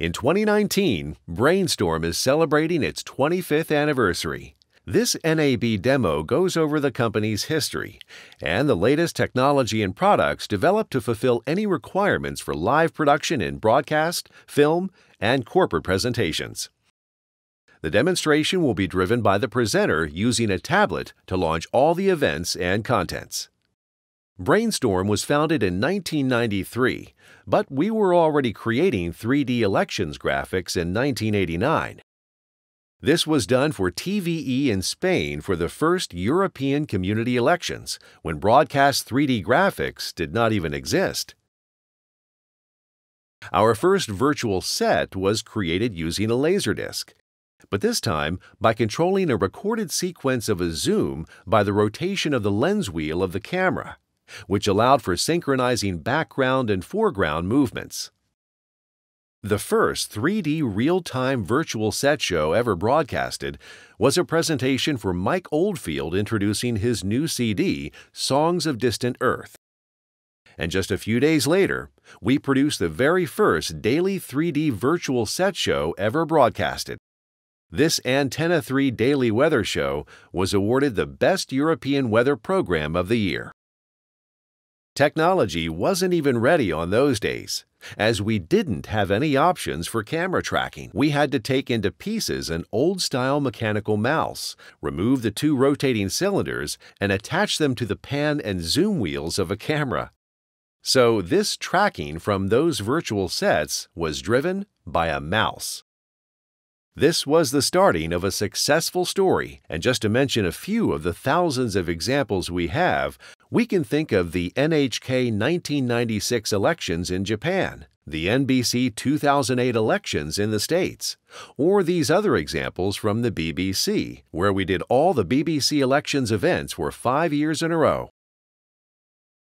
In 2019, Brainstorm is celebrating its 25th anniversary. This NAB demo goes over the company's history and the latest technology and products developed to fulfill any requirements for live production in broadcast, film, and corporate presentations. The demonstration will be driven by the presenter using a tablet to launch all the events and contents. Brainstorm was founded in 1993, but we were already creating 3D elections graphics in 1989. This was done for TVE in Spain for the first European community elections, when broadcast 3D graphics did not even exist. Our first virtual set was created using a Laserdisc, but this time by controlling a recorded sequence of a zoom by the rotation of the lens wheel of the camera which allowed for synchronizing background and foreground movements. The first 3D real time virtual set show ever broadcasted was a presentation for Mike Oldfield introducing his new CD, Songs of Distant Earth. And just a few days later, we produced the very first daily 3D virtual set show ever broadcasted. This Antenna 3 Daily Weather Show was awarded the Best European Weather Program of the Year. Technology wasn't even ready on those days. As we didn't have any options for camera tracking, we had to take into pieces an old-style mechanical mouse, remove the two rotating cylinders, and attach them to the pan and zoom wheels of a camera. So this tracking from those virtual sets was driven by a mouse. This was the starting of a successful story, and just to mention a few of the thousands of examples we have, we can think of the NHK 1996 elections in Japan, the NBC 2008 elections in the States, or these other examples from the BBC, where we did all the BBC elections events for five years in a row.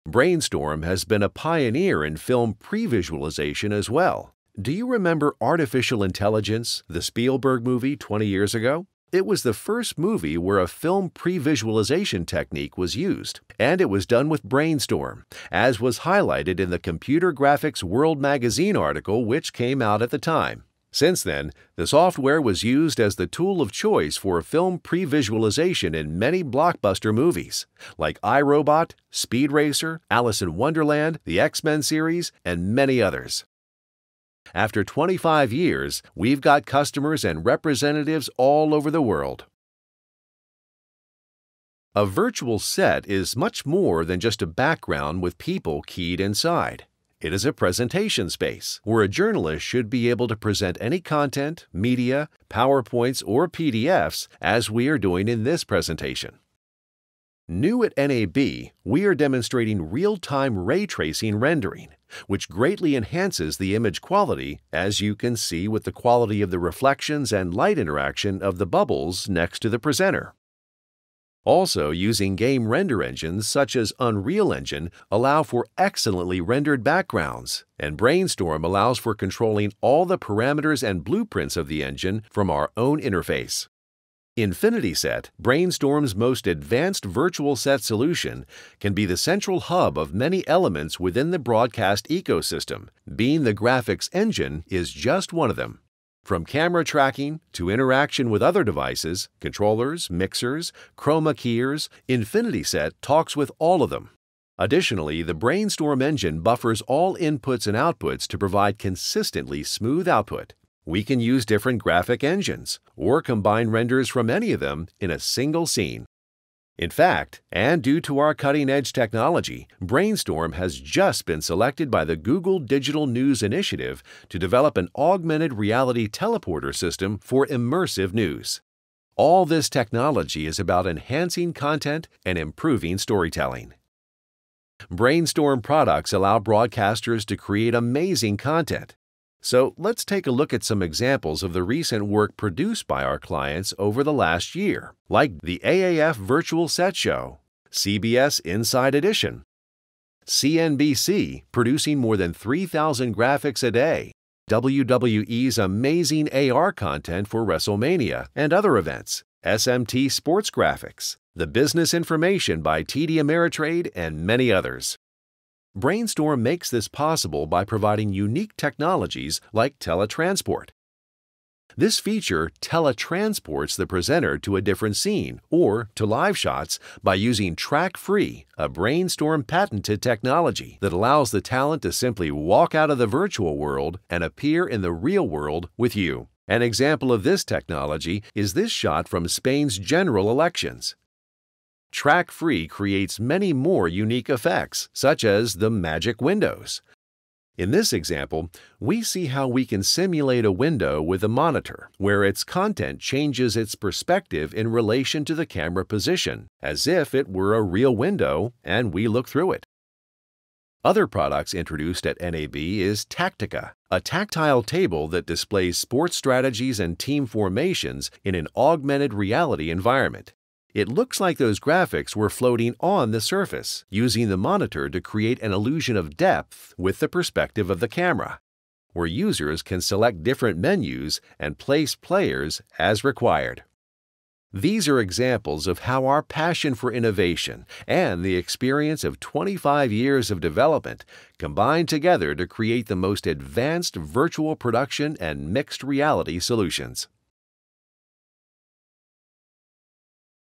Brainstorm has been a pioneer in film pre-visualization as well. Do you remember Artificial Intelligence, the Spielberg movie 20 years ago? It was the first movie where a film pre-visualization technique was used, and it was done with Brainstorm, as was highlighted in the Computer Graphics World magazine article which came out at the time. Since then, the software was used as the tool of choice for film pre-visualization in many blockbuster movies, like iRobot, Speed Racer, Alice in Wonderland, the X-Men series, and many others. After 25 years, we've got customers and representatives all over the world. A virtual set is much more than just a background with people keyed inside. It is a presentation space where a journalist should be able to present any content, media, PowerPoints, or PDFs as we are doing in this presentation. New at NAB, we are demonstrating real-time ray tracing rendering, which greatly enhances the image quality, as you can see with the quality of the reflections and light interaction of the bubbles next to the presenter. Also, using game render engines such as Unreal Engine allow for excellently rendered backgrounds, and Brainstorm allows for controlling all the parameters and blueprints of the engine from our own interface. Infinity Set, Brainstorm's most advanced virtual set solution, can be the central hub of many elements within the broadcast ecosystem. Being the graphics engine is just one of them. From camera tracking to interaction with other devices, controllers, mixers, chroma keyers, Infinity Set talks with all of them. Additionally, the Brainstorm engine buffers all inputs and outputs to provide consistently smooth output. We can use different graphic engines or combine renders from any of them in a single scene. In fact, and due to our cutting-edge technology, Brainstorm has just been selected by the Google Digital News Initiative to develop an augmented reality teleporter system for immersive news. All this technology is about enhancing content and improving storytelling. Brainstorm products allow broadcasters to create amazing content, so let's take a look at some examples of the recent work produced by our clients over the last year, like the AAF Virtual Set Show, CBS Inside Edition, CNBC producing more than 3,000 graphics a day, WWE's amazing AR content for WrestleMania and other events, SMT Sports Graphics, the business information by TD Ameritrade, and many others. Brainstorm makes this possible by providing unique technologies like teletransport. This feature teletransports the presenter to a different scene or to live shots by using Track Free, a Brainstorm patented technology that allows the talent to simply walk out of the virtual world and appear in the real world with you. An example of this technology is this shot from Spain's general elections. Track Free creates many more unique effects, such as the magic windows. In this example, we see how we can simulate a window with a monitor, where its content changes its perspective in relation to the camera position, as if it were a real window and we look through it. Other products introduced at NAB is Tactica, a tactile table that displays sports strategies and team formations in an augmented reality environment. It looks like those graphics were floating on the surface, using the monitor to create an illusion of depth with the perspective of the camera, where users can select different menus and place players as required. These are examples of how our passion for innovation and the experience of 25 years of development combine together to create the most advanced virtual production and mixed reality solutions.